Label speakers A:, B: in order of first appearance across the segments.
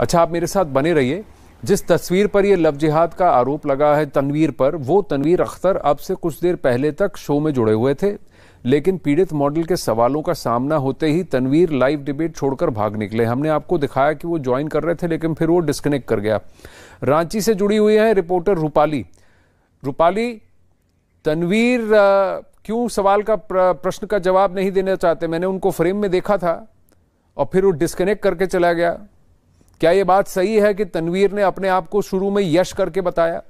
A: अच्छा आप मेरे साथ बने रहिए जिस तस्वीर पर यह लव जिहाद का आरोप लगा है तनवीर पर वो तनवीर अख्तर अब से कुछ देर पहले तक शो में जुड़े हुए थे लेकिन पीड़ित मॉडल के सवालों का सामना होते ही तनवीर लाइव डिबेट छोड़कर भाग निकले हमने आपको दिखाया कि वो ज्वाइन कर रहे थे लेकिन फिर वो डिस्कनेक्ट कर गया रांची से जुड़ी हुई है रिपोर्टर रूपाली रूपाली तनवीर क्यों सवाल का प्रश्न का जवाब नहीं देना चाहते मैंने उनको फ्रेम में देखा था और फिर वो डिस्कनेक्ट करके चला गया क्या यह बात सही है कि तनवीर ने अपने आप को शुरू में यश करके बताया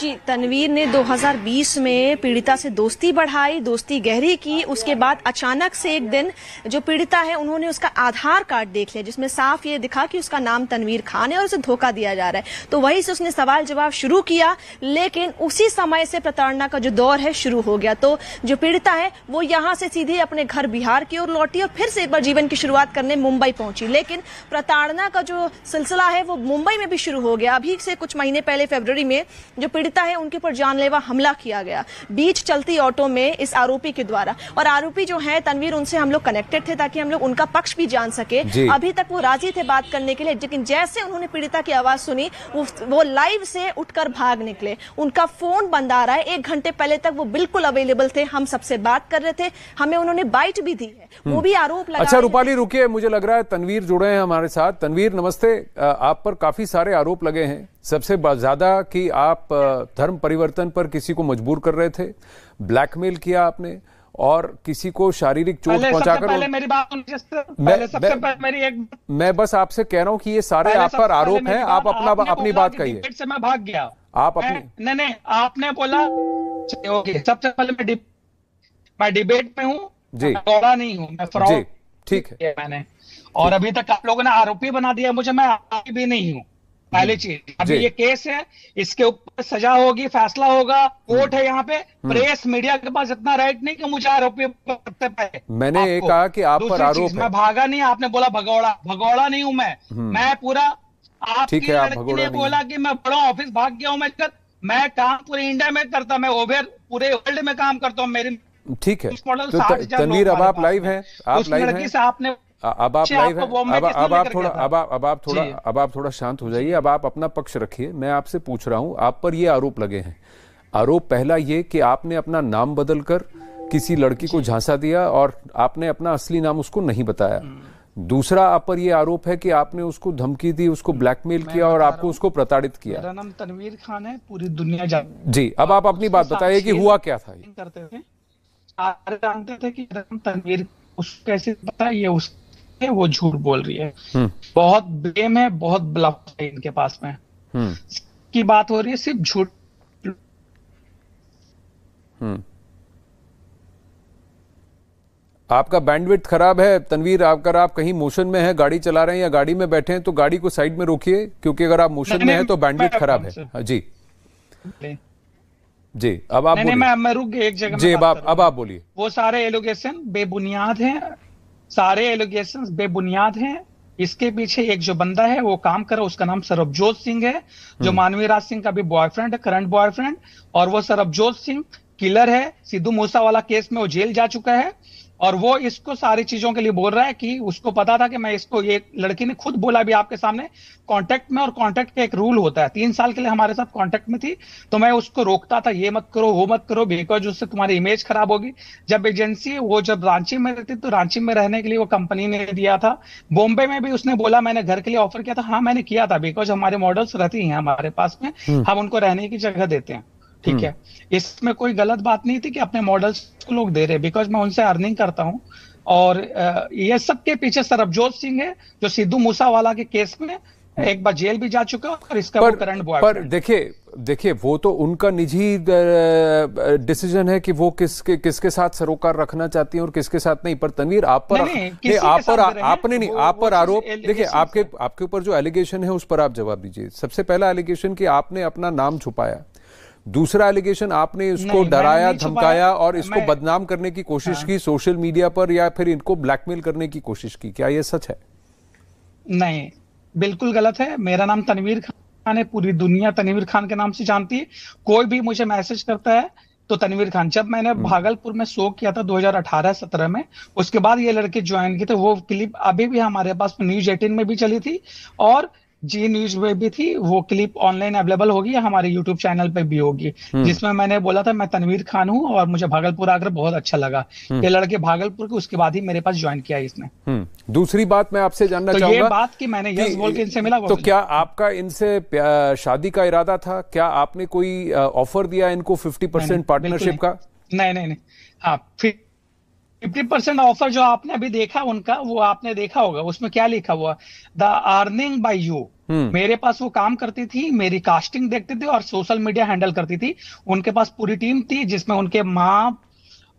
B: जी तनवीर ने 2020 में पीड़िता से दोस्ती बढ़ाई दोस्ती गहरी की उसके बाद अचानक से एक दिन जो पीड़िता है उन्होंने उसका आधार कार्ड देख लिया जिसमें साफ ये दिखा कि उसका नाम तनवीर खान है और उसे धोखा दिया जा रहा है तो वहीं से उसने सवाल जवाब शुरू किया लेकिन उसी समय से प्रताड़ना का जो दौर है शुरू हो गया तो जो पीड़िता है वो यहाँ से सीधे अपने घर बिहार की ओर लौटी और फिर से एक बार जीवन की शुरुआत करने मुंबई पहुंची लेकिन प्रताड़ना का जो सिलसिला है वो मुंबई में भी शुरू हो गया अभी से कुछ महीने पहले फेबर में जो पीड़िता है उनके ऊपर जानलेवा हमला किया गया बीच चलती ऑटो में इस आरोपी के द्वारा और आरोपी जो है तनवीर उनसे हम लोग कनेक्टेड थे ताकि हम लोग उनका पक्ष भी जान सके अभी तक वो राजी थे बात करने के लिए लेकिन जैसे उन्होंने पीड़िता की आवाज सुनी वो लाइव से उठकर भाग निकले उनका फोन बंद आ रहा है एक घंटे पहले तक वो बिल्कुल अवेलेबल थे हम सबसे बात कर रहे थे हमें उन्होंने बाइट भी दी है वो हम्म। भी आरोप लगा अच्छा
A: रूपाली रुकिए मुझे लग रहा है तनवीर जुड़े हैं हमारे साथ तनवीर नमस्ते आप पर काफी सारे आरोप लगे हैं सबसे ज़्यादा कि आप धर्म परिवर्तन पर किसी को मजबूर कर रहे थे ब्लैकमेल किया आपने और किसी को शारीरिक चोट पहुंचाकर पहले
C: मेरी बात मैं, एक
A: मैं बस आपसे कह रहा हूं कि ये सारे आप पर आरोप हैं आप अपना अपनी बात कहिए
C: से मैं भाग गया आप अपनी नहीं नहीं आपने बोला ओके सबसे पहले मैं मैं डिबेट में हूँ जी दौड़ा नहीं हूँ मैं फ्रॉड ठीक है मैंने और अभी तक आप लोगों ने आरोपी बना दिया मुझे मैं आरोपी भी नहीं हूँ पहली चीज अभी ये केस है इसके ऊपर सजा होगी फैसला होगा कोर्ट है यहाँ पे हम्म। प्रेस मीडिया के पास इतना राइट नहीं कि मुझे आरोपी करते पाए
A: मैंने ये कहा कि आप पर आरोप मैं
C: भागा नहीं आपने बोला भगौड़ा भगौड़ा नहीं हूँ मैं हम्म। मैं पूरा
A: आपकी है आप बोला
C: कि मैं बड़ा ऑफिस भाग गया हूँ मैं मैं काम पूरे इंडिया में करता मैं ओवर पूरे वर्ल्ड में काम करता हूँ मेरी
A: ठीक है तो तनवीर अब आप लाइव हैं आप लाइव हैं से आपने अब आप लाइव अच्छा, है अब अब आप थोड़ा अब आप अब आप थोड़ा अब आप थोड़ा शांत हो जाइए अब आप अपना पक्ष रखिए मैं आपसे पूछ रहा हूँ आप पर ये आरोप लगे हैं आरोप पहला ये कि आपने अपना नाम बदलकर किसी लड़की को झांसा दिया और आपने अपना असली नाम उसको नहीं बताया हम्म। दूसरा आप पर यह आरोप है कि आपने उसको धमकी दी उसको ब्लैकमेल किया और आपको उसको प्रताड़ित किया मेरा
C: नाम तनवीर खान है पूरी दुनिया
A: जानती जी अब आप अपनी बात बताइए कि हुआ क्या था
C: करते थे जानते थे कि तनवीर उसको कैसे पता ये उसको है वो झूठ बोल रही है हम्म। बहुत ब्लेम है बहुत ब्लफ है इनके पास में
A: हम्म।
C: की बात हो रही है सिर्फ झूठ
A: हम्म। आपका बैंडविड्थ खराब है तनवीर अगर आप कहीं मोशन में हैं गाड़ी चला रहे हैं या गाड़ी में बैठे हैं तो गाड़ी को साइड में रोकिए क्योंकि अगर आप मोशन में हैं तो बैंडविड्थ खराब है हाँ, जी जी अब आप नहीं, नहीं, मैं मैं रुक एक जगह जी अब आप अब आप बोलिए
C: वो सारे एलोगेशन बेबुनियाद हैं सारे एलिगेशन बेबुनियाद हैं इसके पीछे एक जो बंदा है वो काम कर रहा है उसका नाम सरबजोत सिंह है जो हम्म। मानवीय राज सिंह का भी बॉयफ्रेंड है करंट बॉयफ्रेंड और वो सरबजोत सिंह किलर है सिद्धू मूसा वाला केस में वो जेल जा चुका है और वो इसको सारी चीजों के लिए बोल रहा है कि उसको पता था कि मैं इसको ये लड़की ने खुद बोला भी आपके सामने कांटेक्ट में और कांटेक्ट का एक रूल होता है तीन साल के लिए हमारे साथ कांटेक्ट में थी तो मैं उसको रोकता था ये मत करो वो मत करो बिकॉज उससे तुम्हारी इमेज खराब होगी जब एजेंसी वो जब रांची में रहती तो रांची में रहने के लिए वो कंपनी ने दिया था बॉम्बे में भी उसने बोला मैंने घर के लिए ऑफर किया था हाँ मैंने किया था बिकॉज हमारे मॉडल्स रहती है हमारे पास में हम्म। हम उनको रहने की जगह देते हैं ठीक हम्म। है इसमें कोई गलत बात नहीं थी कि अपने मॉडल्स को लोग दे रहे बिकॉज मैं उनसे अर्निंग करता हूँ और ये सब के पीछे सरबजोत सिंह है जो सिद्धू वाला के केस में एक बार जेल भी जा चुका और इसका पर, करंट बॉय पर
A: देखिए देखिए वो तो उनका निजी डिसीजन है कि वो किसके किसके साथ सरोकार रखना चाहती हैं और किसके साथ नहीं पर तनवीर आप पर नहीं, नहीं, आप पर आपने नहीं आप पर आरोप देखिए आपके आपके ऊपर जो एलिगेशन है उस पर आप जवाब दीजिए सबसे पहला एलिगेशन कि आपने अपना नाम छुपाया दूसरा एलिगेशन आपने इसको डराया धमकाया और इसको बदनाम करने की कोशिश हाँ। की सोशल मीडिया पर या फिर इनको ब्लैकमेल करने की कोशिश की क्या यह सच है
C: नहीं बिल्कुल गलत है मेरा नाम तनवीर खान है पूरी दुनिया तनवीर खान के नाम से जानती है कोई भी मुझे मैसेज करता है तो तनवीर खान जब मैंने हम्म। भागलपुर में शो किया था 2018-17 में उसके बाद ये लड़के ज्वाइन किए थे वो क्लिप अभी भी हमारे पास न्यूज एटीन में भी चली थी और जी न्यूज पे भी थी वो क्लिप ऑनलाइन अवेलेबल होगी हमारे यूट्यूब चैनल पे भी होगी हम्म। जिसमें मैंने बोला था मैं तनवीर खान हूँ और मुझे भागलपुर आकर बहुत अच्छा लगा हम्म। ये लड़के भागलपुर के उसके बाद ही मेरे पास ज्वाइन किया इसने
A: हम्म। दूसरी बात मैं आपसे जानना तो ये बात की मैंने यस बोल के इनसे मिला तो, तो क्या आपका इनसे शादी का इरादा था क्या आपने कोई ऑफर दिया इनको फिफ्टी पार्टनरशिप का
C: नहीं नहीं नहीं हाँ फिफ्टी परसेंट ऑफर जो आपने अभी देखा उनका वो आपने देखा होगा उसमें क्या लिखा हुआ the earning by you hmm. मेरे पास वो काम करती थी मेरी कास्टिंग देखती थी और सोशल मीडिया हैंडल करती थी उनके पास पूरी टीम थी जिसमें उनके माँ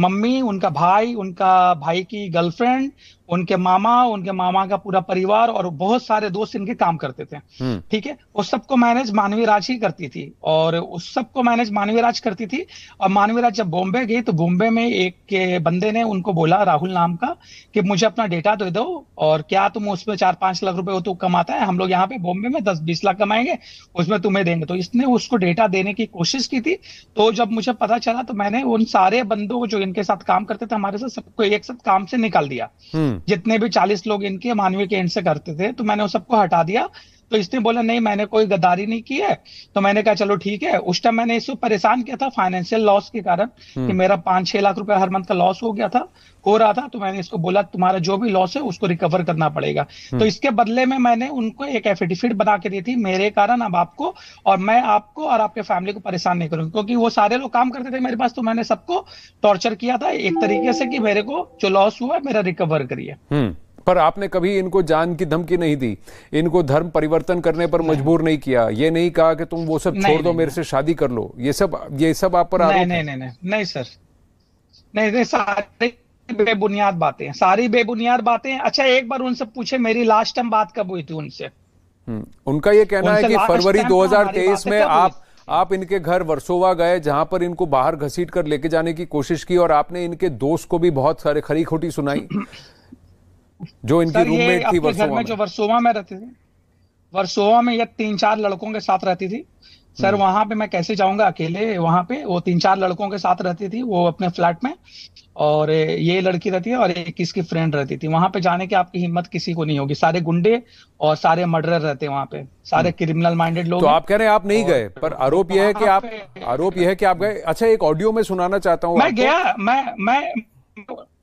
C: मम्मी उनका भाई उनका भाई की गर्लफ्रेंड उनके मामा उनके मामा का पूरा परिवार और बहुत सारे दोस्त इनके काम करते थे हम्म। ठीक है उस सबको मैनेज मानवी राज ही करती थी और उस सबको मैनेज मानवी राज करती थी और मानवी राज जब बॉम्बे गई तो बॉम्बे में एक बंदे ने उनको बोला राहुल नाम का कि मुझे अपना डेटा दे दो और क्या तुम उसमें चार पांच लाख रुपए तो कमाता है हम लोग यहाँ पे बॉम्बे में दस बीस लाख कमाएंगे उसमें तुम्हें देंगे तो इसने उसको डेटा देने की कोशिश की थी तो जब मुझे पता चला तो मैंने उन सारे बंदों को जो इनके साथ काम करते थे हमारे साथ सबको एक साथ काम से निकाल दिया हम्म। जितने भी चालीस लोग इनके मानवीय के एंड से करते थे तो मैंने वो सबको हटा दिया तो इसने बोला नहीं मैंने कोई गद्दारी नहीं की है तो मैंने कहा चलो ठीक है उस टाइम मैंने इसको परेशान किया था फाइनेंशियल लॉस के कारण हम्म। कि मेरा पांच छह लाख रुपया हर मंथ का लॉस हो गया था हो रहा था तो मैंने इसको बोला तुम्हारा जो भी लॉस है उसको रिकवर करना पड़ेगा हम्म। तो इसके बदले में मैंने उनको एक एफिडेविट बना के दी थी मेरे कारण अब आपको और मैं आपको और आपके फैमिली को परेशान नहीं करूंगी क्योंकि वो सारे लोग काम करते थे मेरे पास तो मैंने सबको
A: टॉर्चर किया था एक तरीके से
C: कि मेरे को जो लॉस हुआ है मेरा रिकवर करिए
A: हम्म। पर आपने कभी इनको जान की धमकी नहीं दी इनको धर्म परिवर्तन करने पर मजबूर नहीं किया ये नहीं कहा कि तुम वो सब छोड़ दो मेरे से शादी कर लो ये सब ये सब आप पर नहीं नहीं
C: नहीं नहीं सर नहीं नहीं सारी बेबुनियाद बातें सारी बेबुनियाद बातें अच्छा एक बार उनसे पूछे मेरी लास्ट टाइम बात कब हुई थी उनसे
A: हम्म, उनका ये कहना है कि फरवरी 2023 में आप आप इनके घर वर्सोवा गए जहां पर इनको बाहर घसीट कर लेके जाने की कोशिश की और आपने इनके दोस्त को भी बहुत सारे खरी खोटी सुनाई जो इनकी रूममेट थी वर्सोवा में जो
C: वर्सोवा में रहती थी वर्सोवा में यह तीन चार लड़कों के साथ रहती थी सर हम्म। वहां पे मैं कैसे जाऊंगा अकेले वहां पे वो तीन चार लड़कों के साथ रहती थी वो अपने फ्लैट में और ये लड़की रहती है और एक इसकी फ्रेंड रहती थी वहां पे जाने की आपकी हिम्मत किसी को नहीं होगी सारे गुंडे और सारे मर्डर रहते हैं वहां पे सारे क्रिमिनल हम्म। माइंडेड लोग तो आप कह रहे
A: हैं आप नहीं गए पर आरोप यह है कि आप आरोप यह है कि आप गए अच्छा एक ऑडियो में सुनाना चाहता हूँ मैं गया मैं मैं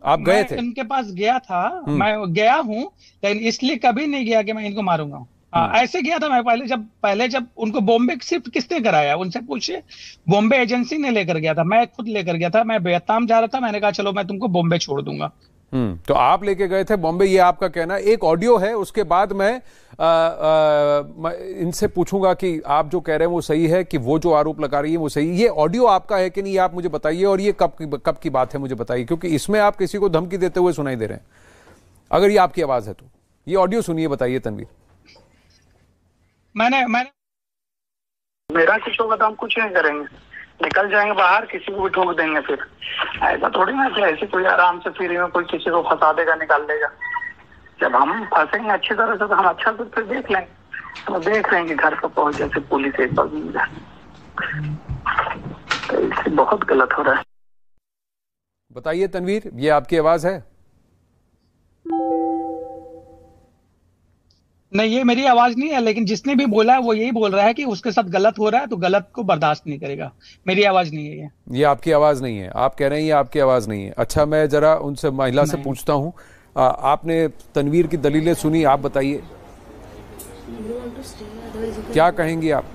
A: आप गए थे इनके
C: पास गया था हम्म। मैं गया हूँ लेकिन इसलिए कभी नहीं गया कि मैं इनको मारूंगा आ, हाँ, हम्म। ऐसे गया था मैं पहले जब पहले जब उनको बॉम्बे शिफ्ट किसने कराया उनसे पूछे बॉम्बे एजेंसी ने लेकर गया था मैं खुद लेकर गया था मैं
A: बेताम जा रहा था मैंने कहा चलो मैं तुमको बॉम्बे छोड़ दूंगा हम्म। तो आप लेके गए थे बॉम्बे ये आपका कहना एक ऑडियो है उसके बाद मैं, मैं इनसे पूछूंगा कि आप जो कह रहे हैं वो सही है कि वो जो आरोप लगा रही है वो सही ये ऑडियो आपका है कि नहीं आप मुझे बताइए और ये कब की कब की बात है मुझे बताइए क्योंकि इसमें आप किसी को धमकी देते हुए सुनाई दे रहे हैं अगर ये आपकी आवाज है तो ये ऑडियो सुनिए बताइए तनवीर मैंने
C: मैंने मेरा किशोर का दाम कुछ नहीं करेंगे निकल जाएंगे बाहर किसी को भी ठोक देंगे फिर ऐसा थोड़ी ना कि ऐसे कोई आराम से फ्री में कोई किसी को फंसा देगा निकाल देगा जब हम फंसेंगे अच्छी तरह से तो हम अच्छा से फिर तो देख लेंगे तो देख रहे हैं कि घर पर पहुंच जैसे पुलिस
A: एक बार मिल जाए तो इससे बहुत गलत हो रहा है बताइए तनवीर ये आपकी आवाज है
C: नहीं ये मेरी आवाज नहीं है लेकिन जिसने भी बोला है वो यही बोल रहा है कि उसके साथ गलत हो रहा है तो गलत को बर्दाश्त नहीं करेगा मेरी आवाज नहीं है ये
A: ये आपकी आवाज नहीं है आप कह रहे हैं ये आपकी आवाज नहीं है अच्छा मैं जरा उनसे महिला से पूछता हूँ आपने तनवीर की दलीलें सुनी आप बताइए क्या कहेंगी आप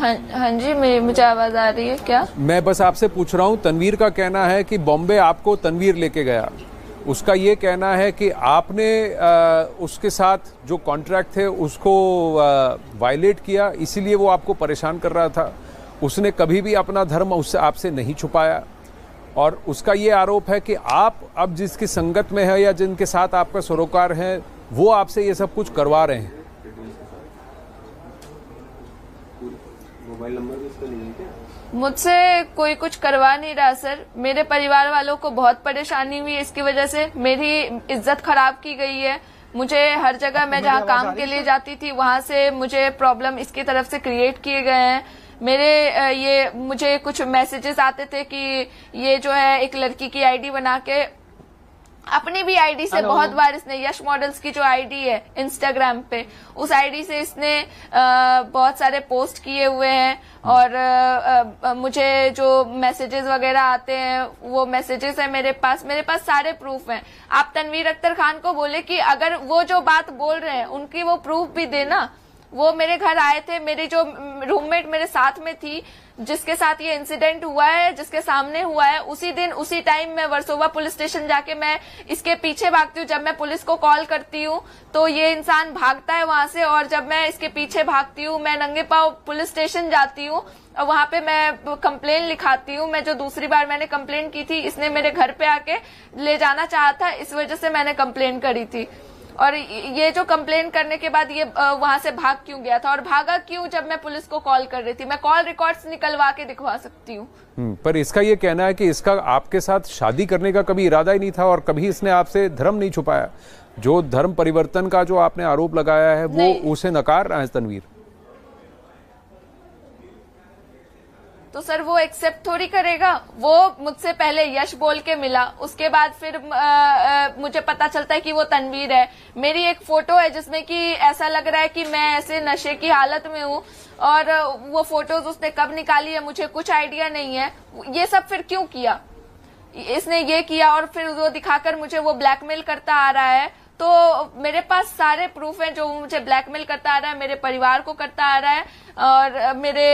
D: हाँ, हाँ जी मेरी मुझे आवाज आ रही है क्या
A: मैं बस आपसे पूछ रहा हूँ तनवीर का कहना है कि बॉम्बे आपको तनवीर लेके गया उसका ये कहना है कि आपने आ, उसके साथ जो कॉन्ट्रैक्ट थे उसको वायलेट किया इसीलिए वो आपको परेशान कर रहा था उसने कभी भी अपना धर्म उससे आपसे नहीं छुपाया और उसका ये आरोप है कि आप अब जिसकी संगत में है या जिनके साथ आपका सरोकार है वो आपसे ये सब कुछ करवा रहे हैं मोबाइल नंबर भी इसका नहीं है क्या
D: मुझसे कोई कुछ करवा नहीं रहा सर मेरे परिवार वालों को बहुत परेशानी हुई इसकी वजह से मेरी इज्जत खराब की गई है मुझे हर जगह मैं जहाँ काम के लिए जाती थी वहाँ से मुझे प्रॉब्लम इसकी तरफ से क्रिएट किए गए हैं मेरे ये मुझे कुछ मैसेजेस आते थे कि ये जो है एक लड़की की आईडी बना के अपनी भी आईडी से बहुत बार इसने यश मॉडल्स की जो आईडी है इंस्टाग्राम पे उस आईडी से इसने आ, बहुत सारे पोस्ट किए हुए हैं और आ, आ, मुझे जो मैसेजेस वगैरह आते हैं वो मैसेजेस है मेरे पास मेरे पास सारे प्रूफ हैं आप तनवीर अख्तर खान को बोले कि अगर वो जो बात बोल रहे हैं उनकी वो प्रूफ भी देना वो मेरे घर आए थे मेरी जो रूममेट मेरे साथ में थी जिसके साथ ये इंसिडेंट हुआ है जिसके सामने हुआ है उसी दिन उसी टाइम मैं वर्सोवा पुलिस स्टेशन जाके मैं इसके पीछे भागती हूँ जब मैं पुलिस को कॉल करती हूँ तो ये इंसान भागता है वहां से और जब मैं इसके पीछे भागती हूँ मैं नंगे पाव पुलिस स्टेशन जाती हूँ और वहां पे मैं कंप्लेन लिखाती हूँ मैं जो दूसरी बार मैंने कंप्लेन की थी इसने मेरे घर पे आके ले जाना चाह था इस वजह से मैंने कंप्लेन करी थी और ये जो कंप्लेन करने के बाद ये वहां से भाग क्यों गया था और भागा क्यों जब मैं पुलिस को कॉल कर रही थी मैं कॉल रिकॉर्ड्स निकलवा के दिखवा सकती हूँ
A: हम्म, पर इसका ये कहना है कि इसका आपके साथ शादी करने का कभी इरादा ही नहीं था और कभी इसने आपसे धर्म नहीं छुपाया जो धर्म परिवर्तन का जो आपने आरोप लगाया है वो उसे नकार रहा है तनवीर
D: तो सर वो एक्सेप्ट थोड़ी करेगा वो मुझसे पहले यश बोल के मिला उसके बाद फिर आ, आ, मुझे पता चलता है कि वो तनवीर है मेरी एक फोटो है जिसमें कि ऐसा लग रहा है कि मैं ऐसे नशे की हालत में हूँ और वो फोटोज उसने कब निकाली है मुझे कुछ आइडिया नहीं है ये सब फिर क्यों किया इसने ये किया और फिर वो दिखाकर मुझे वो ब्लैकमेल करता आ रहा है तो मेरे पास सारे प्रूफ हैं जो मुझे ब्लैकमेल करता आ रहा है मेरे परिवार को करता आ रहा है और मेरे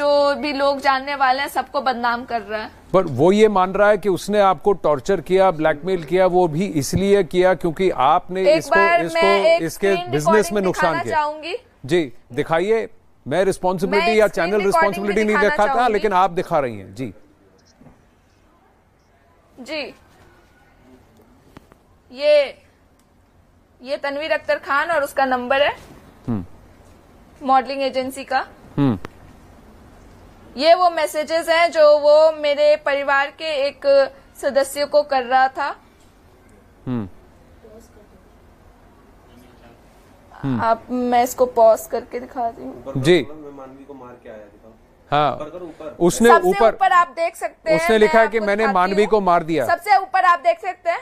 D: जो भी लोग जानने वाले हैं सबको बदनाम कर रहा है
A: पर वो ये मान रहा है कि उसने आपको टॉर्चर किया ब्लैकमेल किया वो भी इसलिए किया क्योंकि आपने इसको इसको इसके बिजनेस में नुकसान किया चाहूंगी जी दिखाइए मैं रिस्पॉन्सिबिलिटी या चैनल रिस्पॉन्सिबिलिटी नहीं देखा था लेकिन आप दिखा रही हैं जी
D: जी ये ये तनवीर अख्तर खान और उसका नंबर है
A: हम्म।
D: मॉडलिंग एजेंसी का हम्म। ये वो मैसेजेस हैं जो वो मेरे परिवार के एक सदस्य को कर रहा था हम्म। आप मैं इसको पॉज करके दिखा रही हूँ जी
A: को मार के आया हाँ उसने ऊपर
D: आप देख सकते हैं उसने लिखा है कि मैंने मानवी को
A: मार दिया सबसे
D: ऊपर आप देख सकते हैं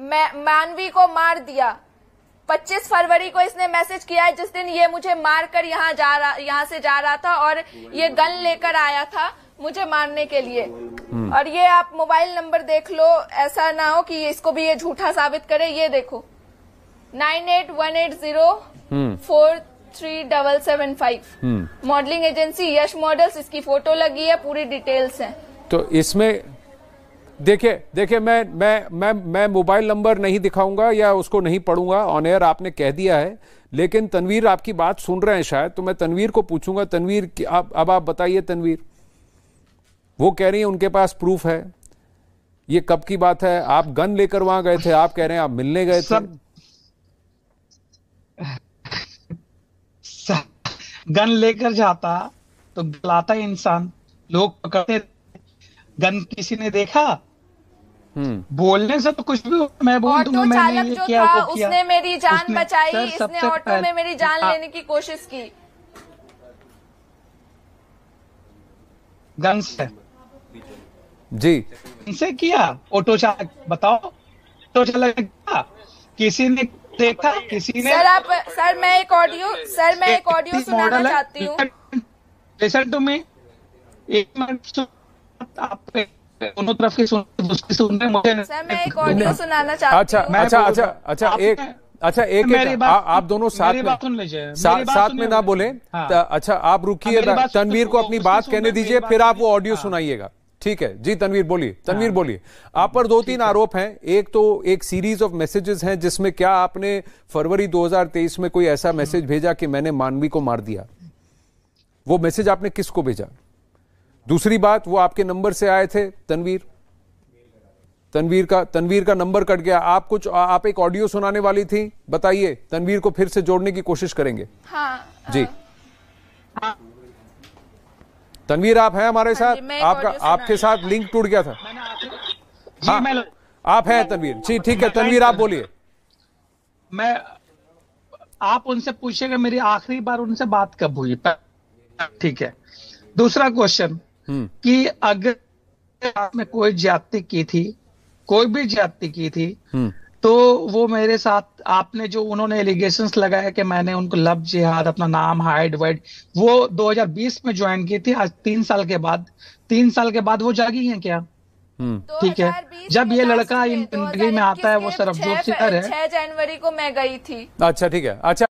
D: मानवी को मार दिया 25 फरवरी को इसने मैसेज किया है जिस दिन ये मुझे मारकर यहाँ जा रहा यहाँ से जा रहा था और ये गन लेकर आया था मुझे मारने के लिए हम्म। और ये आप मोबाइल नंबर देख लो ऐसा ना हो कि इसको भी ये झूठा साबित करे ये देखो nine eight one eight zero hmm. Four three double seven five hmm. Modelling agency Yash models इसकी फोटो लगी है पूरी डिटेल्स है
A: तो इसमें देखिए देखिए मैं मैं मैं मैं मोबाइल नंबर नहीं दिखाऊंगा या उसको नहीं पढ़ूंगा ऑन एयर आपने कह दिया है लेकिन तनवीर आपकी बात सुन रहे हैं शायद तो मैं तनवीर को पूछूंगा तनवीर आप अब आप बताइए तनवीर वो कह रही है उनके पास प्रूफ है ये कब की बात है आप गन लेकर वहां गए थे आप कह रहे हैं आप मिलने गए सब... थे
C: सब... गन लेकर जाता तो बुलाता इंसान लोग पकड़ते गन किसी ने देखा हम्म। बोलने से तो कुछ भी मैं बोल दूंगा मैंने ये जो था, उसने मेरी जान उसने, बचाई सर, इसने ऑटो में मेरी
D: जान हाँ। लेने की कोशिश की
C: गन से
A: जी
C: से किया ऑटो चालक बताओ ऑटो चालक क्या किसी ने देखा किसी ने सर आप
D: सर मैं एक ऑडियो सर मैं एक ऑडियो सुनाना चाहती हूँ
C: लिसन टू मी एक मिनट आप
A: दोनों तरफ की सुन दूसरी सुन रहे मुझे मैं एक ऑडियो
D: सुनाना चाहता अच्छा अच्छा अच्छा,
A: अच्छा एक अच्छा एक, आ, आप दोनों साथ में सा, साथ में ना बोले हाँ। अच्छा आप रुकिए तनवीर को अपनी बात कहने दीजिए फिर आप वो ऑडियो हाँ। सुनाइएगा ठीक है जी तनवीर बोलिए हाँ। तनवीर हाँ। बोलिए आप पर दो तीन आरोप हैं एक तो एक सीरीज ऑफ मैसेजेस हैं जिसमें क्या आपने फरवरी 2023 में कोई ऐसा मैसेज हाँ। भेजा कि मैंने मानवी को मार दिया वो मैसेज आपने किसको भेजा दूसरी बात वो आपके नंबर से आए थे तनवीर तनवीर का तनवीर का नंबर कट गया आप कुछ आ, आप एक ऑडियो सुनाने वाली थी बताइए तनवीर को फिर से जोड़ने की कोशिश करेंगे हाँ, जी हाँ, तनवीर आप हैं हमारे हाँ साथ आपका आपके साथ लिंक टूट गया था हाँ, आप हैं तनवीर जी ठीक है तनवीर आप बोलिए
C: मैं आप उनसे पूछिएगा मेरी आखिरी बार उनसे बात कब हुई ठीक है दूसरा क्वेश्चन हम्म। कि अगर में कोई ज्यादा की थी कोई भी ज्यादती की थी हम्म। तो वो मेरे साथ आपने जो उन्होंने एलिगेशन लगाया कि मैंने उनको लव जिहाद अपना नाम हाइड वाइड वो 2020 में ज्वाइन की थी आज तीन साल के बाद तीन साल के बाद वो जागी है क्या हम्म। ठीक है जब ये लड़का जिंदगी में आता है वो सरफजोत सिंह है छह जनवरी को मैं गई थी अच्छा ठीक है अच्छा